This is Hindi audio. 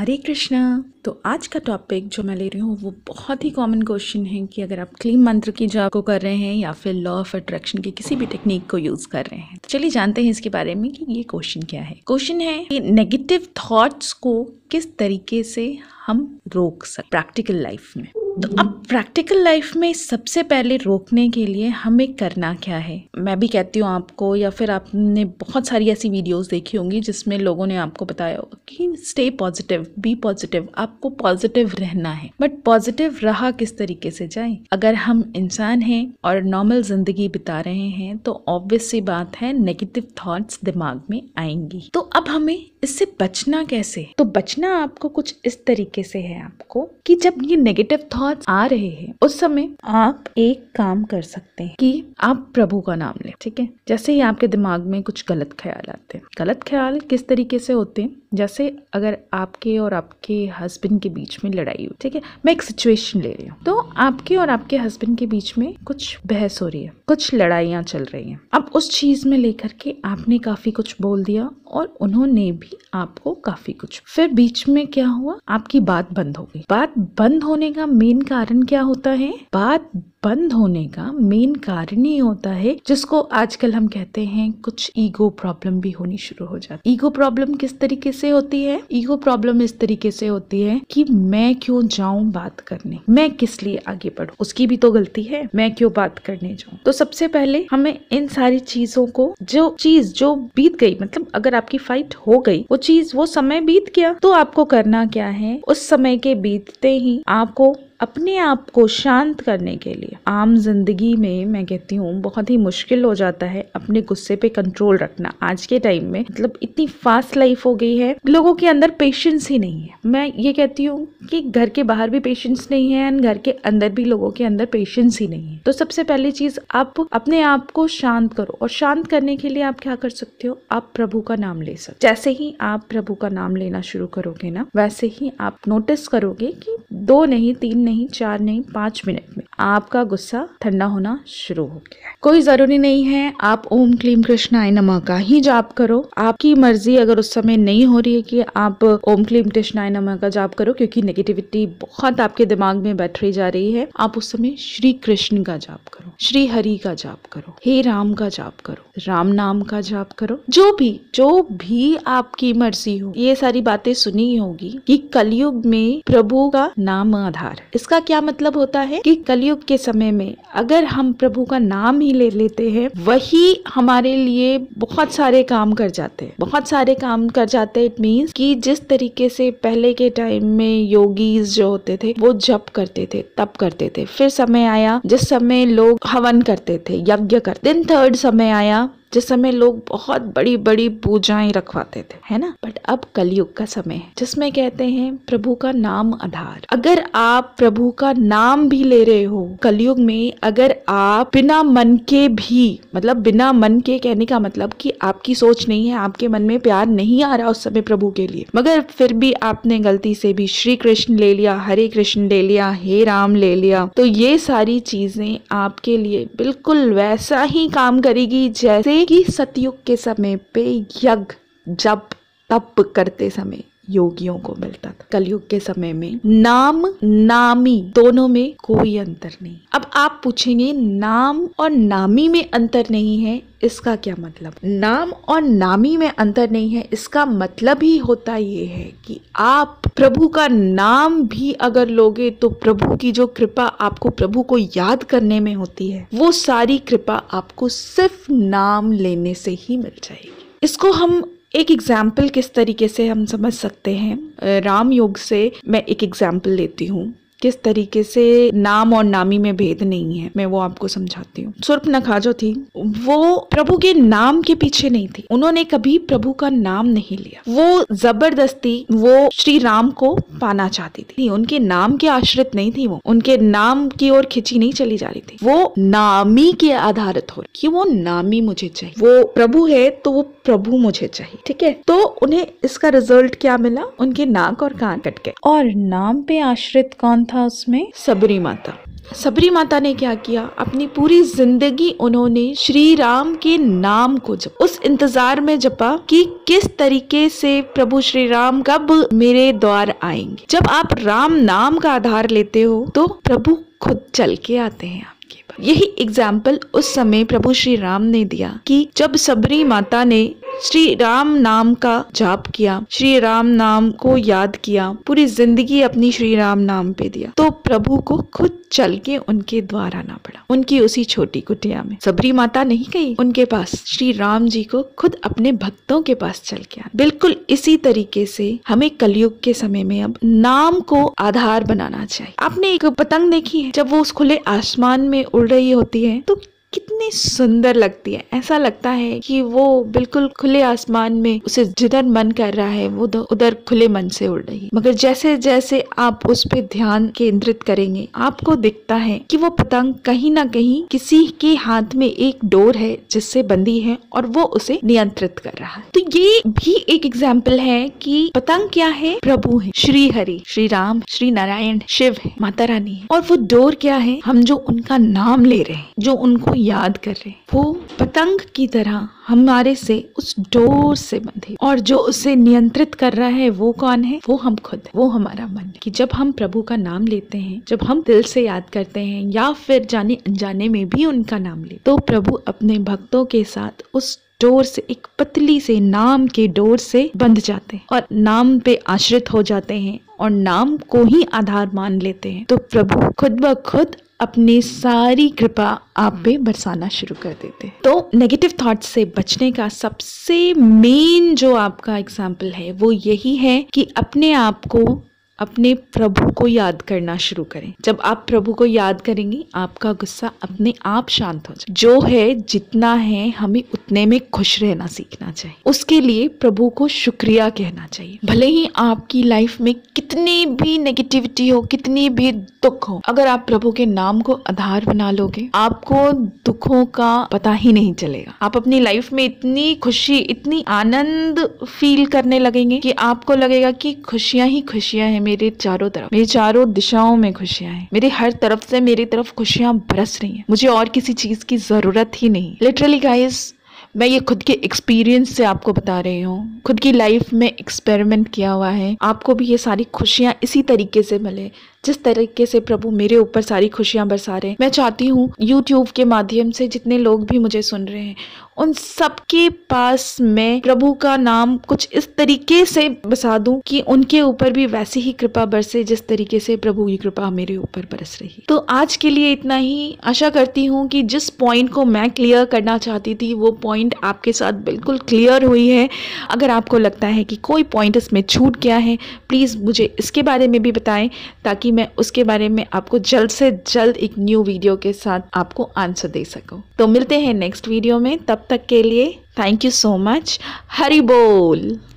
हरे कृष्णा तो आज का टॉपिक जो मैं ले रही हूँ वो बहुत ही कॉमन क्वेश्चन है कि अगर आप क्लीम मंत्र की जॉब को कर रहे हैं या फिर लॉ ऑफ अट्रैक्शन की किसी भी टेक्निक को यूज कर रहे हैं तो चलिए जानते हैं इसके बारे में कि ये क्वेश्चन क्या है क्वेश्चन है कि नेगेटिव थॉट्स को किस तरीके से हम रोक सकते प्रैक्टिकल लाइफ में तो अब प्रैक्टिकल लाइफ में सबसे पहले रोकने के लिए हमें करना क्या है मैं भी कहती हूँ आपको या फिर आपने बहुत सारी ऐसी वीडियोस देखी होंगी जिसमें लोगों ने आपको बताया होगा कि स्टे पॉजिटिव बी पॉजिटिव आपको पॉजिटिव रहना है बट पॉजिटिव रहा किस तरीके से जाए अगर हम इंसान हैं और नॉर्मल जिंदगी बिता रहे हैं तो ऑब्वियस सी बात है नेगेटिव थॉट्स दिमाग में आएंगी तो अब हमें इससे बचना कैसे तो बचना आपको कुछ इस तरीके से है आपको कि जब ये नेगेटिव थॉट्स आ रहे हैं उस समय आप एक काम कर सकते हैं कि आप प्रभु का नाम लें ठीक है जैसे ही आपके दिमाग में कुछ गलत ख्याल आते हैं गलत ख्याल किस तरीके से होते हैं जैसे अगर आपके और आपके हस्बैंड के बीच में लड़ाई हुई ठीक है मैं एक सिचुएशन ले रही हूँ तो आपके और आपके हस्बैंड के बीच में कुछ बहस हो रही है कुछ लड़ाइयाँ चल रही हैं अब उस चीज़ में लेकर के आपने काफ़ी कुछ बोल दिया और उन्होंने भी आपको काफ़ी कुछ फिर बीच में क्या हुआ आपकी बात बंद हो गई बात बंद होने का मेन कारण क्या होता है बात बंद होने का मेन कारण ही होता है जिसको आजकल हम कहते हैं कुछ ईगो प्रॉब्लम भी होनी शुरू हो जाती ईगो प्रॉब्लम किस तरीके से होती है ईगो प्रॉब्लम इस तरीके से होती है कि मैं क्यों जाऊं बात करने मैं किस लिए आगे बढ़ू उसकी भी तो गलती है मैं क्यों बात करने जाऊं तो सबसे पहले हमें इन सारी चीजों को जो चीज जो बीत गई मतलब अगर आपकी फाइट हो गई वो चीज वो समय बीत गया तो आपको करना क्या है उस समय के बीतते ही आपको अपने आप को शांत करने के लिए आम जिंदगी में मैं कहती हूँ बहुत ही मुश्किल हो जाता है अपने गुस्से पे कंट्रोल रखना आज के टाइम में मतलब इतनी फास्ट लाइफ हो गई है लोगों के अंदर पेशेंस ही नहीं है मैं ये कहती हूँ कि घर के बाहर भी पेशेंस नहीं है एंड घर के अंदर भी लोगों के अंदर पेशेंस ही नहीं है तो सबसे पहली चीज आप अपने आप को शांत करो और शांत करने के लिए आप क्या कर सकते हो आप प्रभु का नाम ले सकते जैसे ही आप प्रभु का नाम लेना शुरू करोगे ना वैसे ही आप नोटिस करोगे कि दो नहीं तीन नहीं नहीं चार नहीं पाँच मिनट आपका गुस्सा ठंडा होना शुरू हो गया है कोई जरूरी नहीं है आप ओम क्लीम कृष्ण आय नम का ही जाप करो आपकी मर्जी अगर उस समय नहीं हो रही है कि आप ओम क्लीम कृष्ण आय नम का जाप करो क्योंकि नेगेटिविटी बहुत आपके दिमाग में बैठ रही जा रही है आप उस समय श्री कृष्ण का जाप करो श्री हरि का जाप करो हे राम का जाप करो राम नाम का जाप करो जो भी जो भी आपकी मर्जी हो ये सारी बातें सुनी होगी कि कलयुग में प्रभु का नाम आधार इसका क्या मतलब होता है कि कलयुग कलयुग के समय में अगर हम प्रभु का नाम ही ले लेते हैं वही हमारे लिए बहुत सारे काम कर जाते हैं बहुत सारे काम कर जाते हैं इट मीन्स कि जिस तरीके से पहले के टाइम में योगीज जो होते थे वो जप करते थे तप करते थे फिर समय आया जिस समय लोग हवन करते थे यज्ञ करते थर्ड समय आया जिस समय लोग बहुत बड़ी बड़ी पूजाएं रखवाते थे है ना बट अब कलयुग का समय है जिसमें कहते हैं प्रभु का नाम आधार अगर आप प्रभु का नाम भी ले रहे हो कलयुग में अगर आप बिना मन के भी मतलब बिना मन के कहने का मतलब कि आपकी सोच नहीं है आपके मन में प्यार नहीं आ रहा उस समय प्रभु के लिए मगर फिर भी आपने गलती से भी श्री कृष्ण ले लिया हरे कृष्ण ले लिया हे राम ले लिया तो ये सारी चीजें आपके लिए बिल्कुल वैसा ही काम करेगी जैसे कि सतयुग के समय पे यज्ञ जब तप करते समय योगियों को मिलता था कलयुग के समय में नाम नामी दोनों में कोई अंतर नहीं अब आप पूछेंगे नाम और नामी में अंतर नहीं है इसका क्या मतलब नाम और नामी में अंतर नहीं है इसका मतलब ही होता ये है कि आप प्रभु का नाम भी अगर लोगे तो प्रभु की जो कृपा आपको प्रभु को याद करने में होती है वो सारी कृपा आपको सिर्फ नाम लेने से ही मिल जाएगी इसको हम एक एग्जाम्पल किस तरीके से हम समझ सकते हैं राम योग से मैं एक एग्जाम्पल लेती हूँ किस तरीके से नाम और नामी में भेद नहीं है मैं वो आपको समझाती हूँ सुर्प नखा जो थी वो प्रभु के नाम के पीछे नहीं थी उन्होंने कभी प्रभु का नाम नहीं लिया वो जबरदस्ती वो श्री राम को पाना चाहती थी उनके नाम के आश्रित नहीं थी वो उनके नाम की ओर खिंची नहीं चली जा रही थी वो नामी के आधारित हो रही कि वो नामी मुझे चाहिए वो प्रभु है तो वो प्रभु मुझे चाहिए ठीक है तो उन्हें इसका रिजल्ट क्या मिला उनके नाक और कान कट गए और नाम पे आश्रित कौन था उसमें सबरी माता सबरी माता ने क्या किया अपनी पूरी जिंदगी उन्होंने श्री राम के नाम को जप उस इंतजार में जपा कि किस तरीके से प्रभु श्री राम कब मेरे द्वार आएंगे जब आप राम नाम का आधार लेते हो तो प्रभु खुद चल के आते हैं आप यही एग्जाम्पल उस समय प्रभु श्री राम ने दिया कि जब सबरी माता ने श्री राम नाम का जाप किया श्री राम नाम को याद किया पूरी जिंदगी अपनी श्री राम नाम पे दिया तो प्रभु को खुद चल के उनके द्वार आना पड़ा उनकी उसी छोटी कुटिया में सबरी माता नहीं गई उनके पास श्री राम जी को खुद अपने भक्तों के पास चल के आना बिल्कुल इसी तरीके से हमें कलयुग के समय में अब नाम को आधार बनाना चाहिए आपने एक पतंग देखी है जब वो उस खुले आसमान में उड़ रही होती है तो कितनी सुंदर लगती है ऐसा लगता है कि वो बिल्कुल खुले आसमान में उसे जिधर मन कर रहा है वो उधर खुले मन से उड़ रही है मगर जैसे जैसे आप उस पर ध्यान केंद्रित करेंगे आपको दिखता है कि वो पतंग कहीं ना कहीं किसी के हाथ में एक डोर है जिससे बंदी है और वो उसे नियंत्रित कर रहा है तो ये भी एक एग्जाम्पल है कि पतंग क्या है प्रभु है श्री हरि श्री राम श्री नारायण शिव है माता रानी है और वो डोर क्या है हम जो उनका नाम ले रहे हैं जो उनको याद कर रहे वो पतंग की तरह हमारे से उस डोर से बंधे और जो उसे नियंत्रित कर रहा है वो कौन है वो हम खुद वो हमारा मन कि जब हम प्रभु का नाम लेते हैं जब हम दिल से याद करते हैं या फिर जाने अनजाने में भी उनका नाम ले तो प्रभु अपने भक्तों के साथ उस डोर से एक पतली से नाम के डोर से बंध जाते हैं और नाम पे आश्रित हो जाते हैं और नाम को ही आधार मान लेते हैं तो प्रभु खुद ब खुद अपने सारी कृपा आप पे बरसाना शुरू कर देते तो नेगेटिव थॉट्स से बचने का सबसे मेन जो आपका एग्जाम्पल है वो यही है कि अपने आप को अपने प्रभु को याद करना शुरू करें जब आप प्रभु को याद करेंगे आपका गुस्सा अपने आप शांत हो जाए जो है जितना है हमें उतने में खुश रहना सीखना चाहिए उसके लिए प्रभु को शुक्रिया कहना चाहिए भले ही आपकी लाइफ में कितनी भी नेगेटिविटी हो कितनी भी दुख हो अगर आप प्रभु के नाम को आधार बना लोगे आपको दुखों का पता ही नहीं चलेगा आप अपनी लाइफ में इतनी खुशी इतनी आनंद फील करने लगेंगे कि आपको लगेगा कि खुशियां ही खुशियां हैं मेरे चारों तरफ मेरी चारों दिशाओं में खुशियां हैं मेरी हर तरफ से मेरी तरफ खुशियां बरस रही हैं मुझे और किसी चीज की जरूरत ही नहीं लिटरली गाइस मैं ये खुद के एक्सपीरियंस से आपको बता रही हूँ खुद की लाइफ में एक्सपेरिमेंट किया हुआ है आपको भी ये सारी खुशियाँ इसी तरीके से मिले जिस तरीके से प्रभु मेरे ऊपर सारी खुशियाँ बरसा रहे हैं मैं चाहती हूँ यूट्यूब के माध्यम से जितने लोग भी मुझे सुन रहे हैं उन सबके पास मैं प्रभु का नाम कुछ इस तरीके से बसा दूं कि उनके ऊपर भी वैसी ही कृपा बरसे जिस तरीके से प्रभु की कृपा मेरे ऊपर बरस रही तो आज के लिए इतना ही आशा करती हूँ कि जिस पॉइंट को मैं क्लियर करना चाहती थी वो पॉइंट आपके साथ बिल्कुल क्लियर हुई है अगर आपको लगता है कि कोई पॉइंट इसमें छूट गया है प्लीज़ मुझे इसके बारे में भी बताएं ताकि ताकि मैं उसके बारे में आपको जल्द से जल्द एक न्यू वीडियो के साथ आपको आंसर दे सकूं। तो मिलते हैं नेक्स्ट वीडियो में तब तक के लिए thank you so much Hari बोल